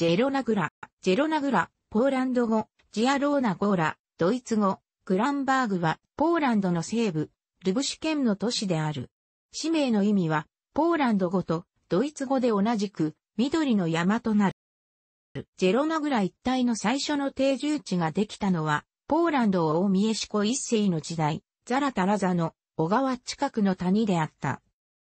ジェロナグラ、ジェロナグラ、ポーランド語、ジアローナゴーラ、ドイツ語、グランバーグは、ポーランドの西部、ルブシュ県の都市である。氏名の意味は、ポーランド語とドイツ語で同じく、緑の山となる。ジェロナグラ一帯の最初の定住地ができたのは、ポーランドを大見エシコ一世の時代、ザラタラザの小川近くの谷であった。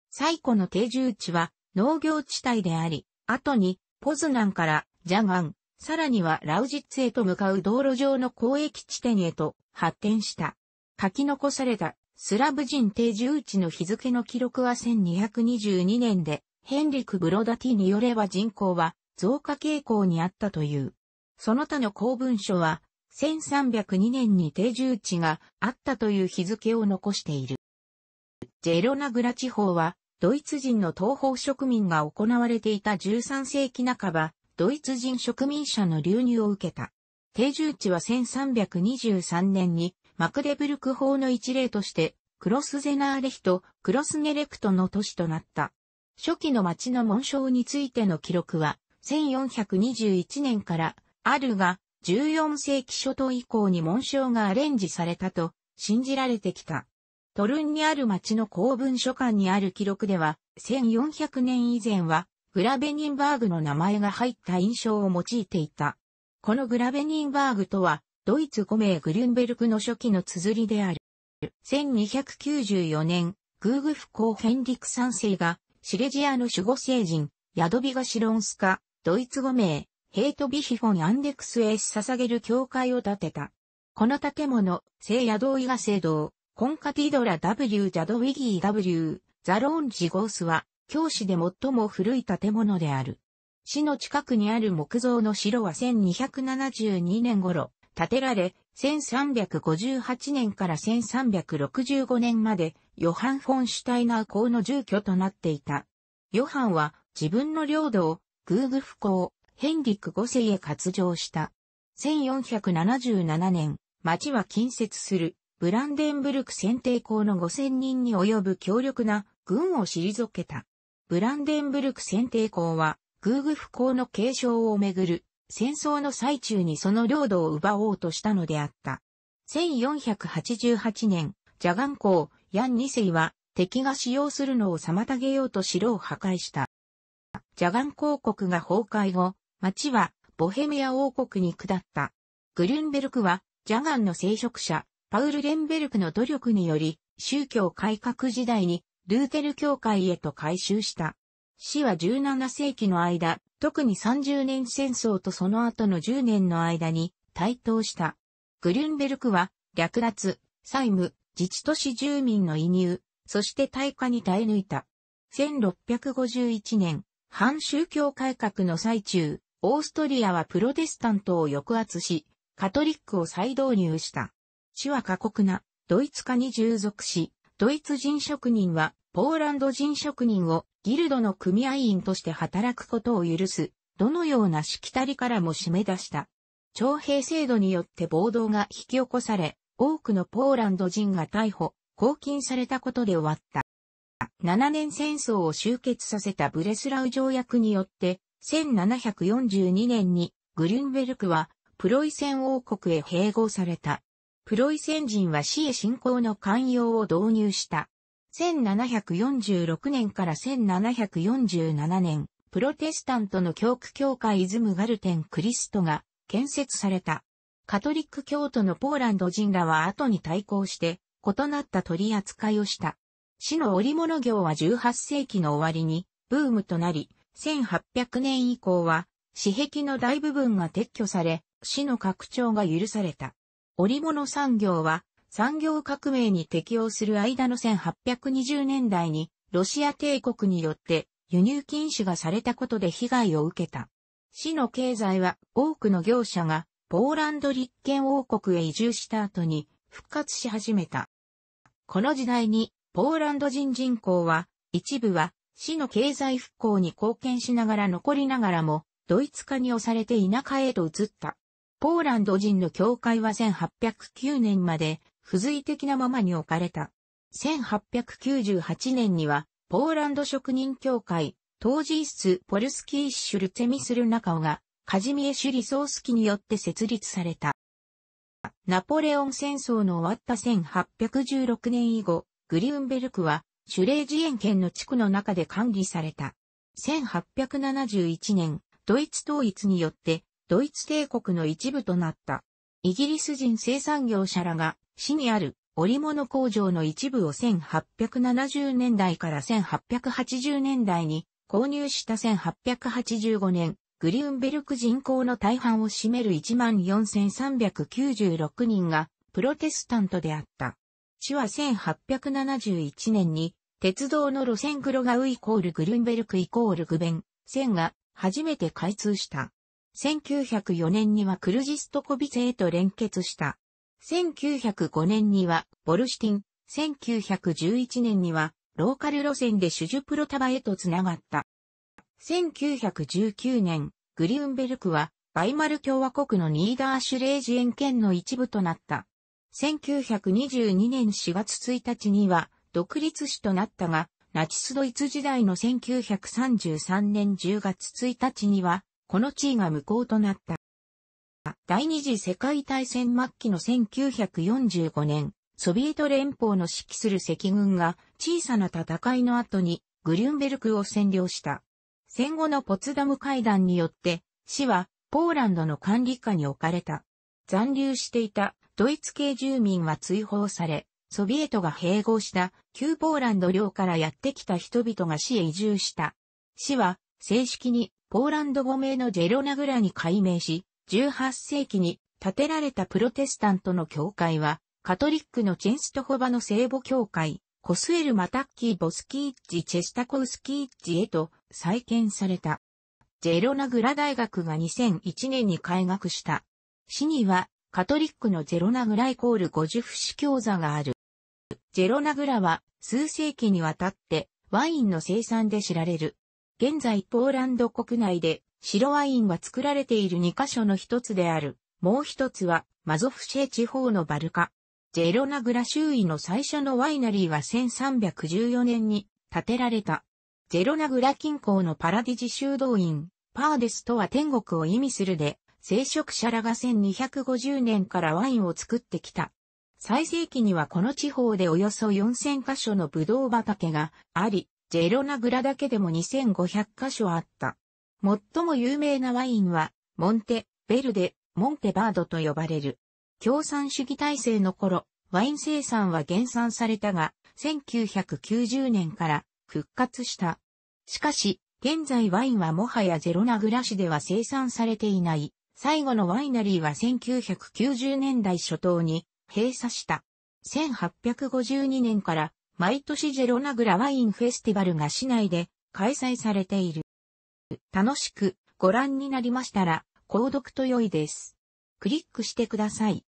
最古の定住地は農業地帯であり、後にポズナンからジャガン、さらにはラウジッツへと向かう道路上の交易地点へと発展した。書き残されたスラブ人定住地の日付の記録は1222年で、ヘンリク・ブロダティによれば人口は増加傾向にあったという。その他の公文書は、1302年に定住地があったという日付を残している。ジェロナグラ地方はドイツ人の東方植民が行われていた13世紀半ば、ドイツ人植民者の流入を受けた。定住地は1323年にマクデブルク法の一例として、クロスゼナーレヒとクロスネレクトの都市となった。初期の町の紋章についての記録は、1421年からあるが、14世紀初頭以降に紋章がアレンジされたと信じられてきた。トルンにある町の公文書館にある記録では、1400年以前は、グラベニンバーグの名前が入った印象を用いていた。このグラベニンバーグとは、ドイツ5名グリュンベルクの初期の綴りである。1294年、グーグフ公ヘンリク3世が、シレジアの守護聖人、ヤドビガシロンスカ、ドイツ語名、ヘイトビヒフォン・アンデクスエス捧げる教会を建てた。この建物、聖ヤドイガ聖堂、コンカティドラ W ジャドウィギー W ザローンジゴースは教師で最も古い建物である。市の近くにある木造の城は1272年頃建てられ1358年から1365年までヨハン・フォンシュタイナー公の住居となっていた。ヨハンは自分の領土をグーグフ公ヘンリック5世へ割譲した。1477年、町は近接するブランデンブルク選定校の5000人に及ぶ強力な軍を退けた。ブランデンブルク選定校は、グーグフ校の継承をめぐる戦争の最中にその領土を奪おうとしたのであった。1488年、ジャガン公、ヤン2世は敵が使用するのを妨げようと城を破壊した。ジャガン公国が崩壊後、町はボヘミア王国に下った。グルンベルクはジャガンの聖職者、パウル・レンベルクの努力により、宗教改革時代にルーテル教会へと改修した。死は17世紀の間、特に30年戦争とその後の10年の間に台頭した。グリュンベルクは、略奪、債務、自治都市住民の移入、そして退化に耐え抜いた。1651年、反宗教改革の最中、オーストリアはプロテスタントを抑圧し、カトリックを再導入した。死は過酷な、ドイツ化に従属し、ドイツ人職人は、ポーランド人職人をギルドの組合員として働くことを許す、どのようなしきたりからも締め出した。徴兵制度によって暴動が引き起こされ、多くのポーランド人が逮捕、拘禁されたことで終わった。7年戦争を終結させたブレスラウ条約によって、1742年にグリュンベルクはプロイセン王国へ併合された。プロイセン人は死へ信仰の寛容を導入した。1746年から1747年、プロテスタントの教区教会イズムガルテンクリストが建設された。カトリック教徒のポーランド人らは後に対抗して異なった取り扱いをした。死の織物業は18世紀の終わりにブームとなり、1800年以降は、死壁の大部分が撤去され、死の拡張が許された。織物産業は産業革命に適応する間の1820年代にロシア帝国によって輸入禁止がされたことで被害を受けた。市の経済は多くの業者がポーランド立憲王国へ移住した後に復活し始めた。この時代にポーランド人人口は一部は市の経済復興に貢献しながら残りながらもドイツ化に押されて田舎へと移った。ポーランド人の教会は1809年まで付随的なままに置かれた。1898年には、ポーランド職人協会、当時イス・ポルスキー・シュルツェミスル・ナカオが、カジミエ・シュリソースキによって設立された。ナポレオン戦争の終わった1816年以後、グリュンベルクは、シュレージエン県の地区の中で管理された。1871年、ドイツ統一によってドイツ帝国の一部となった。イギリス人生産業者らが、市にある織物工場の一部を1870年代から1880年代に購入した1885年、グリュンベルク人口の大半を占める14,396人がプロテスタントであった。市は1871年に鉄道の路線黒ガウイコールグリュンベルクイコールグベン線が初めて開通した。1904年にはクルジストコビ製と連結した。1905年にはボルシティン、1911年にはローカル路線でシュジュプロタバへとつながった。1919年、グリュンベルクはバイマル共和国のニーダーシュレージエン県の一部となった。1922年4月1日には独立市となったが、ナチスドイツ時代の1933年10月1日にはこの地位が無効となった。第二次世界大戦末期の1945年、ソビエト連邦の指揮する赤軍が小さな戦いの後にグリュンベルクを占領した。戦後のポツダム会談によって市はポーランドの管理下に置かれた。残留していたドイツ系住民は追放され、ソビエトが併合した旧ポーランド領からやってきた人々が市へ移住した。市は正式にポーランド語名のジェロナグラに改名し、18世紀に建てられたプロテスタントの教会は、カトリックのチェンストホバの聖母教会、コスエル・マタッキー・ボスキーッジ・チェスタコウスキーッジへと再建された。ジェロナグラ大学が2001年に開学した。市には、カトリックのジェロナグライコール50死教座がある。ジェロナグラは、数世紀にわたって、ワインの生産で知られる、現在ポーランド国内で白ワインは作られている2カ所の一つである。もう一つはマゾフシェ地方のバルカ。ジェロナグラ周囲の最初のワイナリーは1314年に建てられた。ジェロナグラ近郊のパラディジ修道院、パーデスとは天国を意味するで、聖職者らが1250年からワインを作ってきた。最盛期にはこの地方でおよそ4000カ所のブドウ畑があり、ジェロナグラだけでも2500カ所あった。最も有名なワインは、モンテ、ベルデ、モンテバードと呼ばれる。共産主義体制の頃、ワイン生産は減産されたが、1990年から復活した。しかし、現在ワインはもはやゼロナグラ市では生産されていない。最後のワイナリーは1990年代初頭に閉鎖した。1852年から毎年ジェロナグラワインフェスティバルが市内で開催されている。楽しくご覧になりましたら、購読と良いです。クリックしてください。